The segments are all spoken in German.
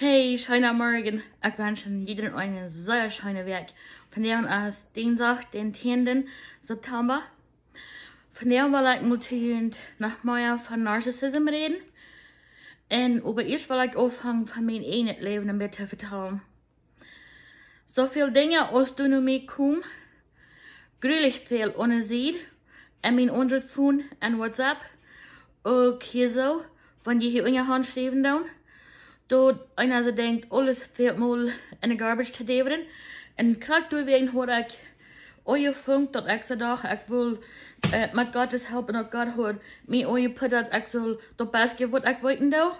Hey, schöner Morgen. Ich wünsche jedem einen sehr schönen Weg. Von der aus Dienstag, den 10. September. Von der will ich natürlich noch mehr von Narcissism reden. Und über ich will ich anfangen, von meinem eigenen Leben ein bisschen zu vertrauen. So viele Dinge als aus der Dynamik kommen, grülich viel ohne Sied, in mein Unterfund, und WhatsApp, und hier so, wenn die hier in der Hand schreiben, dann då en alltså denkt oh, alles fehlt mal in der garbage zu leveren. Und krak du wegen hör ich oh, euer funkt dort ich so doch ich will äh, eh, mit Gottes Hilfe und Gott hör mir euer put dat ich soll das Beste wird ich wollten do.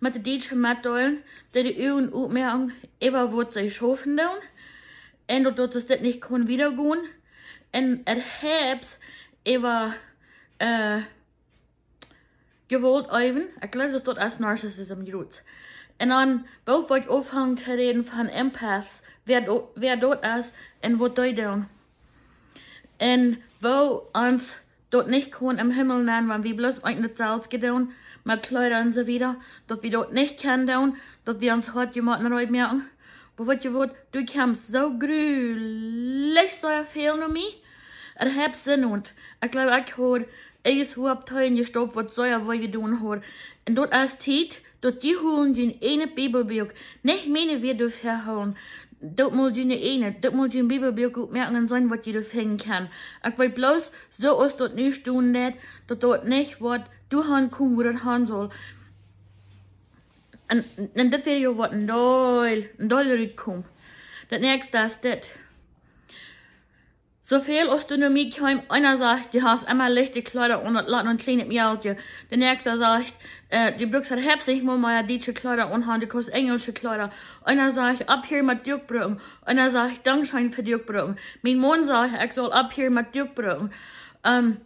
Mit der Ditsche Matteln, der die Öhren und Merken immer wird sich schaffen do. En dat das das nicht kann wiedergehen. En er hab's immer äh, gewollt euren. Ich glaube, das dort als Narcissism die Roots. Und dann, boven wordt aufhören zu reden von empaths, wer, dood is en wat dood doen. Und wo uns dort nicht kon im Himmel nennen, wenn wir bloß eigene Salz gedown, mit Kleidern und so wieder, dass wir dort nicht kennen, dass wir uns heute jemanden neu merken. Wo wird gewollt, du kämpfst so grülich, so fehlen um mich. Er hat Sinn und ich glaube, ich habe alles, wo abteilen gestopt, was so er wohl gedown hat. Und dort ist Zeit, Dort die holen den eine Bibelbuch. Nicht meine wir dürfen herhauen. Dort muss die eine, dort muss die Bibelbuch gut merken sein, was die hängen kann. Ich will bloß so aus dort nicht tun, dat dort nicht was du haben kann, wo das haben soll. En, in dit video wordt een doel, een doel eruit komt. Het nächste is dit. So viel Östonomie kam einer sagt, die hast immer leichte Kleider und Latten und kleine mir Der nächste sagt, äh, die Büchse hat hebs nicht mal mehr deutsche Kleider und die kostet englische Kleider. Einer sagt, ab hier mit Dirkbrücken. Einer sagt, Dankeschön für Dirkbrücken. Mein Mann sagt, ich soll ab hier mit Dirkbrücken. Ähm,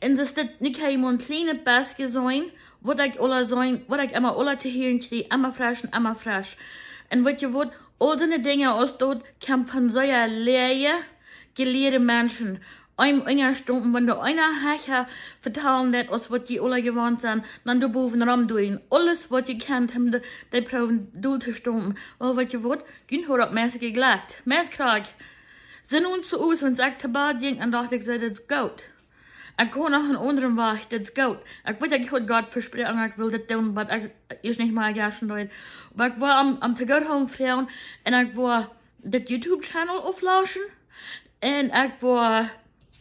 in das steht nicht ein kleine Baske sein, wo ich alle sein, wo ich immer alle zu hören stehe, immer frisch und immer frisch. Und was ihr wollt, all diese Dinge aus dort kämpfen so ja leer gelehrte Menschen. Ein einer Stunden, wenn du einer Hecher vertellen lässt, aus was die alle gewohnt sind, dann du berufen rumdrehen. Alles, was ihr kennt, haben die, die proben dulte Stunden. Aber was ihr wollt, gehen hör ab, mäßig geglätt. Mäßig krag. Sind uns so aus und sagt Tabar, denk an dachte ich, sei das gut. Ich kann nach einem anderen Weg, das gut. Ich weiß, ich habe Gott versprechen, ich will das tun, aber ich ist nicht mal gegessen, Leute. Aber ich war am, am Tagurhaum fragen und ich war das YouTube-Channel auflauschen in etwa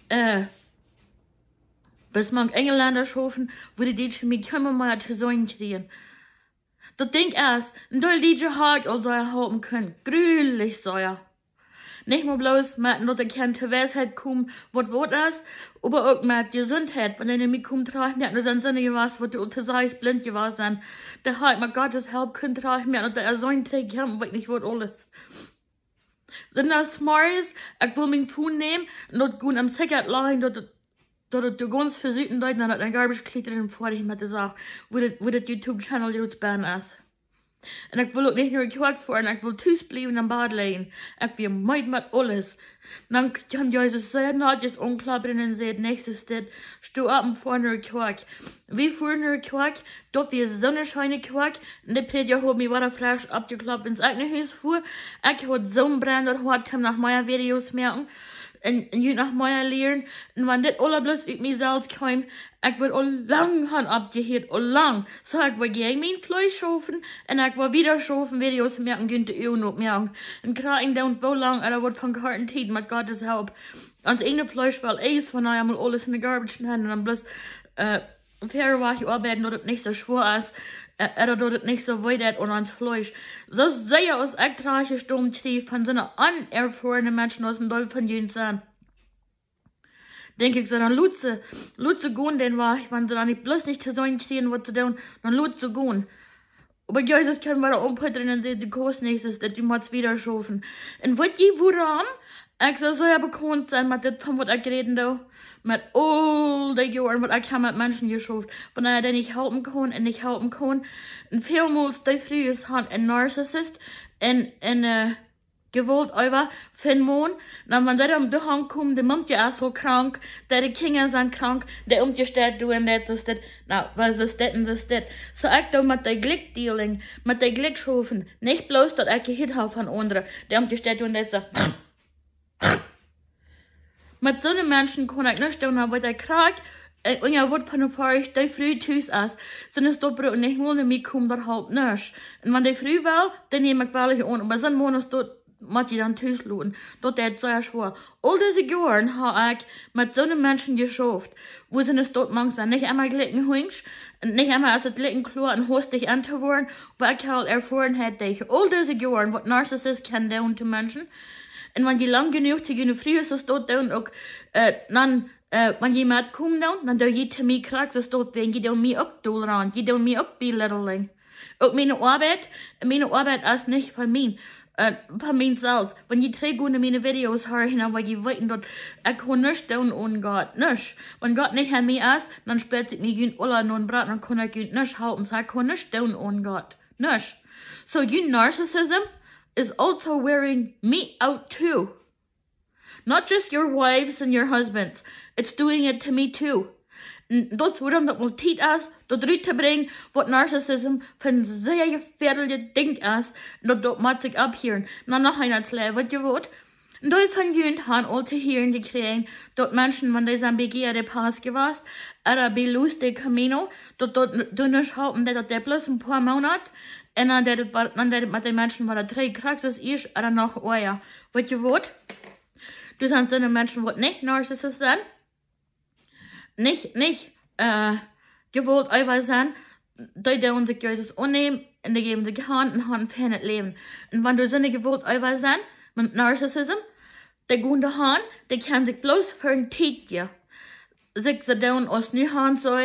äh, bismarck Engländer schofen, wo die Deutsche mit Kümmermeier zusammenkriegen. Das Ding ist, ein doll Deutsche hat also haben können, grünlich säuer. Nicht nur bloß mit nur der Kern zur Weisheit kommen, was wird das, aber auch mit Gesundheit, wenn eine Mikum tragen, nicht nur sein Sinne gewesen, was du unter sich blind gewesen, der hat mit Gottes Help können tragen, nicht nur der Ersäun trägt, was nicht wird alles. Sind das Morris? Ich will Fuhn nehmen, not gut am Sickert lachen, dort du ganz für Süden dann hat ein Garbage-Klick drin vor ich mit der Sache, wo das YouTube-Channel jetzt ban ist. En ik wil ook niet naar het voor en ik wil thuis blijven en bad Ik wil meid met alles. Dan kan je ze zeer naadjes omklappen en zei het nächste sted. stuur op en voor naar kwak. Wie voor naar het kwak, dat is zonneschijnen kwak. En de pleit je hoopt me wat op te klappen. Als ik naar huis voer, ik wil zo'n brander, dat hoort hem naar mijn Videos merken. en, en jy na my leer en want dit alle blus uit selbst kom ek word al lang han abgeheert al lang so ek word gegen mein fleisch schofen en ek word wieder schofen videos merken günt eu no merken en krain down wo lang er word von harten tit mit gottes help ans ene vleis wel eis von i am alles in the garbage hand und dann blus äh eh, Fair war ich arbeiten oder nicht so schwor ist er doet nicht so weit weidet und ans Fleisch. So sehr aus ektrage Sturm tief von seinen unerfrorenen Menschen aus dem Dorf von Jünsern. Denke ich so, dann Lutze, Lutze gehen den war, ich, wenn sie dann nicht bloß nicht zu sein was sie tun, dann Lutze gehen. Aber Jesus können wir da umpudern und sehen, die Kurs nächstes, dass die Mats wieder schaffen. Und was die Wuram, Ek is så bekant zijn met dit van wat ik reden Mit all al Jahren, was wat ik heb met mensen geschaft. Wanneer ik nicht helfen kann und nicht helfen kann. En vielmals, die vrouwen gaan ein narcissist. En, en uh, äh, gewollt over fin Mond. Na wenn der um die Hand kommt, der mumt ja auch so krank, der de Kinder sind krank, der um gestellt du im Netz ist das. Na, was ist das, und ist So ich da mit der Glick dealing, mit der Glick schufen, nicht bloß dat ich gehit hab von andere, der um gestellt du im Netz mit so einem Menschen kann ich nicht und dann wird er krank äh, und er wird von der Feucht, die früh tust es. Sind es doppelt und ich wohne mich kommt überhaupt nicht. Und wenn die früh will, dann nehme ich welche an. Aber sind Monats dort, muss ich dann tust lassen. Dort hat es sehr schwer. All diese Jahre habe ich mit so einem Menschen geschafft. Wo sind es dort manchmal nicht einmal glücklich hängst und nicht einmal als dem glitten klar und hast dich anzuwöhnen, weil ich halt erfahren hätte. All diese Jahre, was Narcissist kann, der unter Menschen. Und wenn die lang genug genoeg tegen je vrouw zo staat dan ook, äh, dan, uh, want je maat komt dan, dan doe je te mij krijgt zo staat dan, je doet mij ook doelrand, je doet mij ook bilderling. Ook meine Arbeit, meine Arbeit ist nicht von mij. Uh, äh, von mijn zelfs. Wenn je drei onder meine video's horen, weil je weet dat ik gewoon niks doen aan God. Niks. Wanneer God niet aan mij is, dann speelt sich niet in alle non brat, und kan ik niet halten. houden. So ik gewoon niks doen aan God. Niks. So, you narcissism, is also wearing me out too. Not just your wives and your husbands, it's doing it to me too. Das worum das mal tit as, dort bring wat Narcissism von sehr gefährliche Ding as, dort dort matzig abhieren, na noch einer zwei, wat ihr wot. Und van von jünd han alte Hirn die kriegen, dat mensen wenn die Sambigia de Pass gewast, era belus de Camino, dat dat, dünnisch haben, der dat dat bloß ein paar Monat, Една дерет, на математичен drei три краксис иш, а на оя. Вот ihr вот. Du sind deine Menschen wird nicht Narcissist sein. Nicht, nicht, äh, gewollt einfach sein. Die, die unser Geistes unnehmen, und die geben sich Hand und Hand für das Leben. Und wenn du seine gewollt einfach sein, mit Narcissism, die gute Hand, die kann sich bloß für ein Tietje. Sich so down aus die Hand so,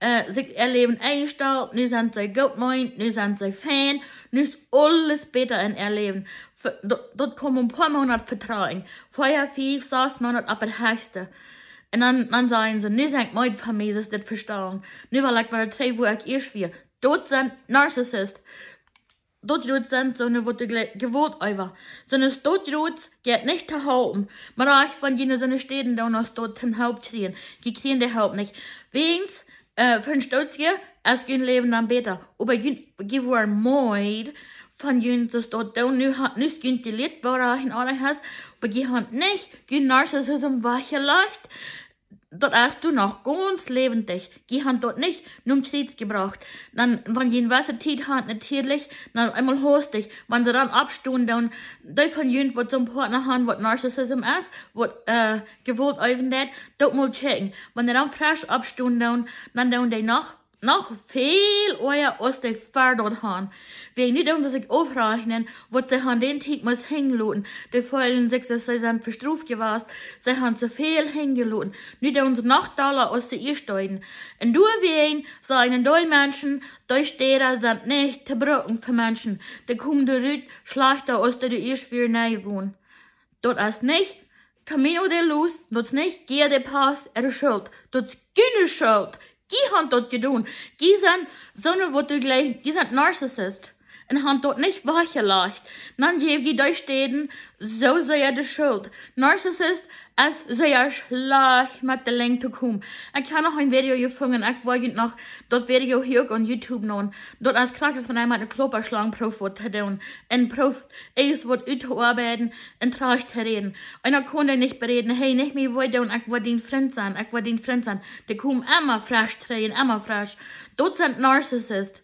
äh, sich ihr Leben eingestaut, sind sie gut meint, nu sind sie Fan, nu ist alles besser in ihr Leben. Dort kommen ein paar Monate Vertrauen. Vorher fünf, sechs Monate ab der Höchste. Und dann, dann sagen sie, nu sind meine Familie, das verstehen. Nu war ich bei der Treppe, wo ich erst war. Dort sind Narzissist. Dort rot sind so eine wurde gewohnt einfach. So eine dort rot geht nicht zu halten. Man reicht von jene so eine Städte da und aus dort den Haupt kriegen. Die kriegen der Haupt nicht. Wenigstens äh, von eh, förstås att jag lever bättre och jag var möjd von jün zu dort und nu hat nicht günti lit war in aller Haus, aber die hat nicht, die Narcissism war hier leicht dort hast du noch ganz lebendig. Die haben dort nicht nur Tiet gebraucht. Dann, wenn die Universität hat, natürlich, dann einmal hostig. Wenn sie dann abstunden, dann, dort von jüngst, was zum Partner haben, was Narcissism ist, was, äh, gewollt, öffnet, dort mal checken. Wenn sie dann frisch abstunden, dann, dann, dann, die noch, nog veel oer als die verder gaan. Wie nicht om sich aufrechnen, wat sie an den Tag muss hingeloten. Die vollen sechs dass sie sind verstruft gewesen. Sie haben zu viel hingeloten. Nicht uns noch Dollar aus sie ersteuern. In du Wien seien doll Menschen, durch derer sind nicht zu brücken für Menschen. Die kommen durch schlechter aus der Irrspiel neigen. Dort ist nicht, Camino de Luz, dort nicht, gehe der Pass, er schuld. Dort keine Schuld. Die haben das getan. Die sind so eine, wo du gleich, die sind Narcissist en han dort nicht weichgelacht. Dann gäbe die Durchstehen so sehr die Schuld. Narcissist ist sehr schlecht mit der Länge zu kommen. Ich habe noch ein Video gefunden, ich wollte noch das Video hier auf YouTube nehmen. Dort ist krank, dass man einmal eine Klopperschlangenprof zu tun. Ein Prof, es wird arbeiten und traurig zu reden. Einer konnte nicht bereden, hey, nicht mehr weiter und ich will den Freund sein, ich will den Freund sein. Die kommen immer frisch drehen, immer frisch. Dort sind Narcissist.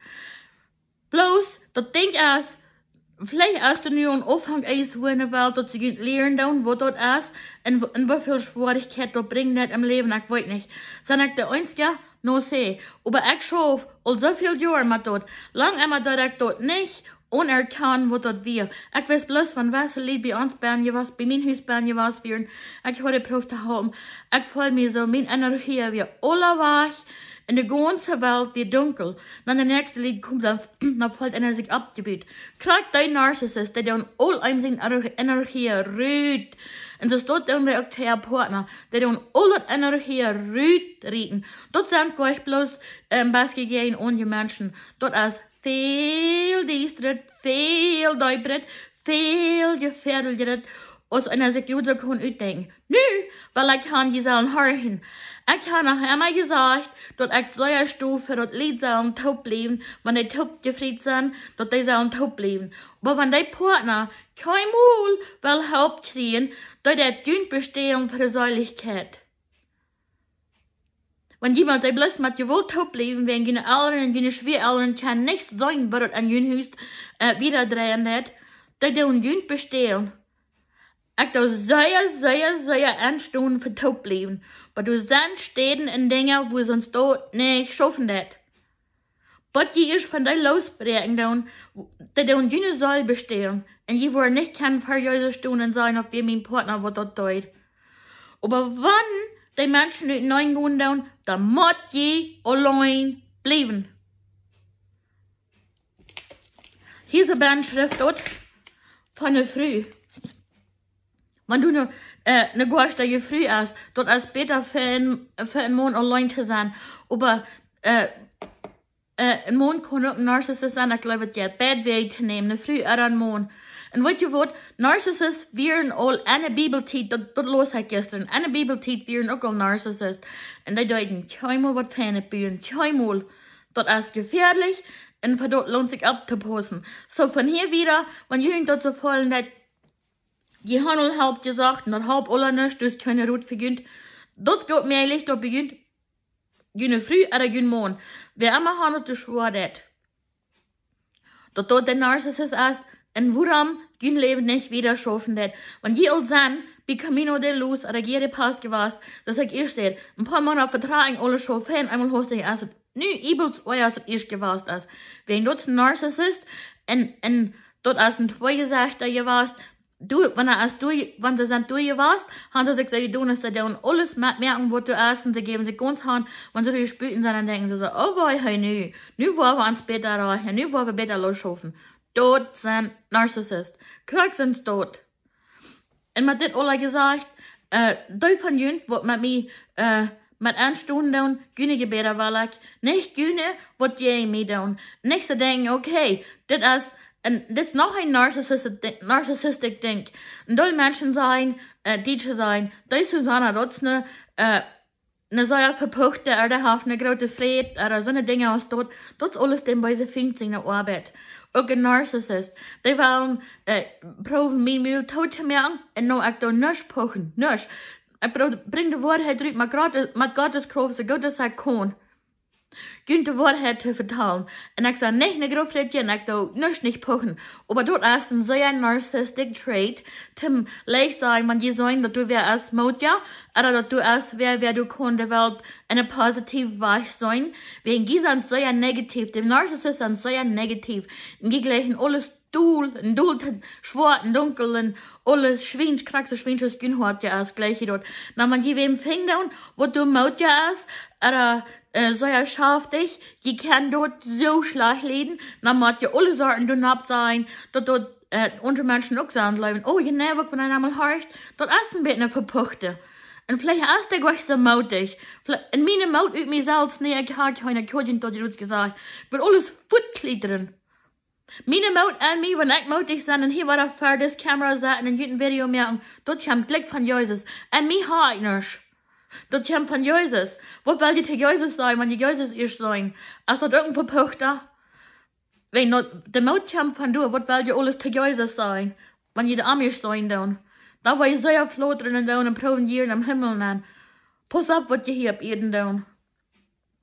Bloß Dat ding ich, vielleicht hast du nur einen Aufhang eines wohnen weil dass sie lernen dann, wo dort ist und, und wie viel Schwierigkeit dort bringt nicht im Leben, ich weiß nicht. Sind ich der Einzige? No sehe. Aber ich schaff all so viel Jahre mit dort. Lang immer direkt dort nicht unerkannt, wo dort wir. Ich weiß bloß, wenn Wasserlied bei uns Bern was, bei meinem Haus Bern was wären. Ich habe die Prof haben. Ich freue mich so, meine Energie wie alle weg. In de ganzen Welt wird dunkel. Dann der nächste Lied kommt, dann, dann fällt einer sich ab, Gebiet. Krijgt dein Narcissist, der dann all einsinn Energie ruht. En zo staat dan der Octea Partner, die dan al het energie uitrieten. Dat zijn gewoon bloos um, basgegeven aan die Menschen. Dat is veel diesterd, veel duibred, veel gefährdet, als einer sich Jude kann uitdenken. Nu, weil ik kan je zullen horen. Ich habe nachher immer gesagt, dass ich sehr stufe dass das Lied sollen taub bleiben, wenn die taub gefried sind, dass die sollen taub bleiben. Aber wenn die Partner kein Mühl will hauptdrehen, dann hat die Bestehung für die Säuligkeit. Wenn jemand, der bloß mit dir Gewalt taub bleiben, wenn seiner Eltern und seiner Schwiegereltern kann nichts sagen, was an jüngst äh, wieder drehen wird, dann tun die Bestehung. Ich Ik sehr, sehr, sehr zeer aanstonden vertraut blijven. Maar du zijn steden en dingen wo sonst dort nicht schaffen dat. But die is van die losbreken dan, du in jene Säule bestehen. und die worden nicht kann verjöse Stunden sein, auf dem mein Partner wat dort deut. Aber wenn die Menschen nicht neuen dann, muss moet allein bleiben. Hier ist eine Bandschrift dort von der Früh. Wenn du eine äh, ne je früh hast, dort als Beta für den äh, Mond allein zu sein, aber äh, äh, Mond kann auch Narcissist sein, ich glaube, ja, Bad Weg zu nehmen, eine früh an Mond. Und was ihr wollt, Narcissist wären all eine Bibeltit, das, das los hat gestern, eine Bibeltit wären auch all Narcissist. Und die deuten, zweimal was Fähne bühren, zweimal. Dort ist gefährlich und verdammt lohnt sich abzupassen. So von hier wieder, wenn ihr dort so fallen, dass Gehandel habt gesagt, nach halb alle nicht, das keine Rot vergönnt. Das geht mir leicht, da beginnt. Gönne früh oder gönne morgen. Wer immer handelt, das schwor das. Da tut der Narcissist erst, ein Wurm, gönne Leben nicht wieder schaffen das. Wenn je alt sind, wie Camino de Luz oder jede Pass gewasst, das sag ich dir, ein paar Monate vertragen alle Chauffeuren, einmal hast du erst, nü, übelst euer, als ich gewasst hast. Wegen dort Narcissist, ein, ein, dort als ein Zwei gesagt, da du, wenn er erst du, wenn sie sind durch warst, haben sie sich so getan, dass sie dann alles merken, was du erst und sie geben sich ganz Hand, wenn sie durch spüten sind, dann denken sie so, oh wei, hey, nee, nu wollen wir uns Bett erreichen, nu wollen wir Bett losschaffen. Dort sind Narcissist. Krieg sind dort. Und mit dit alle gesagt, äh, du von jünd, wo mit mir, äh, mit ein Stunde und Güne gebeten, weil ich nicht Güne, was je mir tun. Nicht zu denken, okay, das ist, En das is nog een narcissistic, narcissistic Ding. Und doll Menschen zijn, äh, Teacher zijn, doll Susanna Rotzner äh, ne soll er verpuchten, er de eine grote Fred, er so eine Dinge aus Dat is alles dem bij ze vindt in de arbeid. Ook een Narcissist, die wollen, äh, proben, mir Mühl tot zu machen, en nou ich da nus pochen, nichts. Ich bringe die maar gratis mit gratis Kraft, ze, gut es ich kann. Günther wurde her zu vertrauen. Und ich sah nicht eine Großfläche und ich do nicht nicht pochen. Aber dort ist ein sehr narcissistic trait. Tim leicht sagen, man die sagen, dass du wer als Motja, oder dass du erst wer, wer du kon der Welt eine positive Weich sein. Wegen dieser sehr negativ. Dem Narcissist sehr negativ. Und die gleichen alles Duhl, ein Dulten, Schwarten, Dunkeln, alles Schwinsch, Kraxer, Schwinsch, es gehen hart ja aus, gleich dort. Na, man je wem fängt down, wo du maut ja aus, aber, äh, so ja scharf dich, die kann dort so schlecht leben, na, man ja alle Sorten dünn ab sein, dort dort, äh, unsere Menschen auch sagen, bleiben, oh, je näher, wenn einer mal horcht, dort ist ein bisschen verpuchte. Und vielleicht ist der größte Maut dich. In meiner Maut übt mir selbst, nee, ich habe keine Kursen, dort hat gesagt, wird alles futgliedern. Mijn moed en mij, wanneer ik moedig ben en hier wat voor deze camera zit en een video merken, dat je hem klik van Jezus. En mij haat niet. Dat je hem van Jezus. Wat wil je tegen Jezus zijn, wanneer je Jezus is zijn? Als dat ook een verpochter? Wanneer de moed je van doet, wat wil je alles tegen Jezus zijn, wanneer je de arm is zijn dan? Dan wil je zeer floteren en dan en proeven hier in de hemel dan. Pas op wat je hier op eerden dan.